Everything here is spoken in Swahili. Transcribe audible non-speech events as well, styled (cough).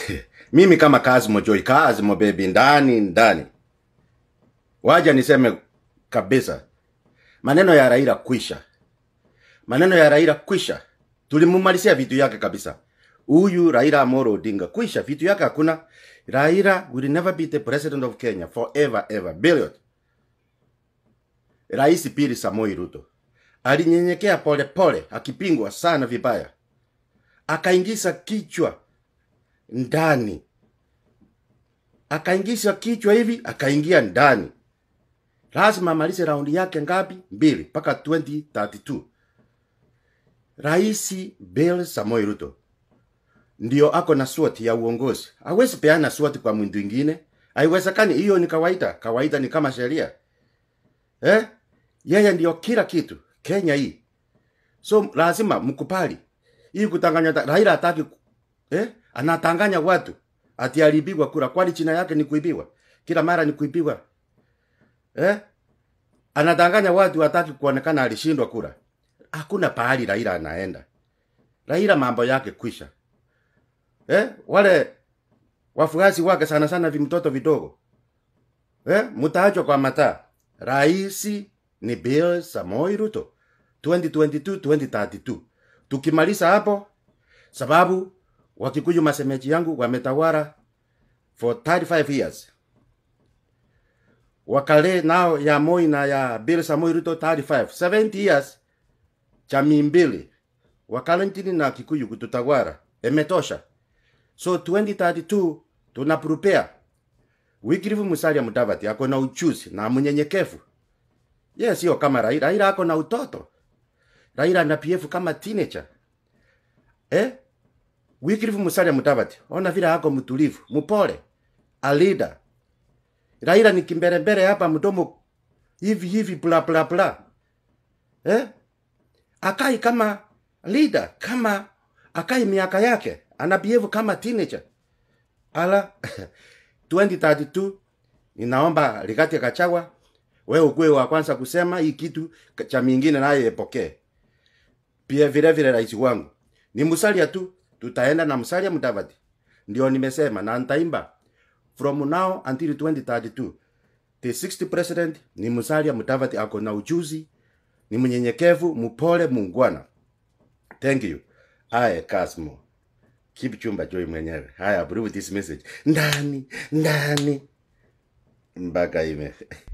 (laughs) mimi kama Kazmo Joy, Kazmo baby, ndani ndani, waja niseme kabisa, maneno ya Raila kwisha, maneno ya Raila kwisha, tulimumalizia vitu yake kabisa. Huyu Raila Amolo Odinga kwisha, vitu yake hakuna. Raila will never be the president of Kenya forever ever. billion. Rais Pili Samoi Ruto alinyenyekea polepole, akipingwa sana vibaya, akaingiza kichwa ndani, akaingisha kichwa hivi, akaingia ndani. Lazima amalize raundi yake ngapi? Mbili mpaka 2032. Raisi Bill samoi Ruto ndio ako na swoti ya uongozi. awezi peana swoti kwa mwindu ingine aiwezekani Hiyo ni kawaida, kawaida ni kama sheria eh? Yeye ndio kila kitu Kenya hii, so lazima mkupali hii kutanganya. Raila ataki eh? anatanganya watu ati alibiwa kura, kwani china yake ni kuibiwa kila mara, ni kuibiwa eh? Anatanganya watu, hataki kuonekana alishindwa kura. Hakuna pahali Raila anaenda. Raila mambo yake kwisha eh? Wale wafuasi wake sana sana vimtoto vidogo eh? Mtaachwa kwa mata rais ni Bill samoi Ruto 2022 2032, tukimaliza hapo sababu Wakikuyu masemeji yangu wametawara for 35 years. Wakale nao ya Moi na ya Bill Samoei Ruto 35 70 years chami mbili Wakalentini na Kikuyu kututawara emetosha So 2032 tuna prepare. Wycliffe ya mudavati ako na uchuzi na mnyenyekevu. Yes, sio kama raira raira ako na utoto. raira na PF kama teenager. Eh? wikirifu musalia mutavati ona vile ako mtulivu mupole alida raila ni kimbelembele hapa mdomo hivi hivi bla bla bla eh? akai kama leader kama akai miaka yake anabievu kama teenager ala 2032 (laughs) ninaomba Rigathi Gachagua wewe ukuwe wa kwanza kusema hii kitu cha mingine naye epokee pia vile vile rais wangu ni musalia tu tutaenda na msalia mudavadi ndio nimesema na ntaimba from now until 2032 the 60 president ni msalia mudavadi ako na ujuzi ni mnyenyekevu mupole mungwana thank you aye kasmo keep chumba joy mwenyewe haya approve this message ndani ndani Mbaka ime (laughs)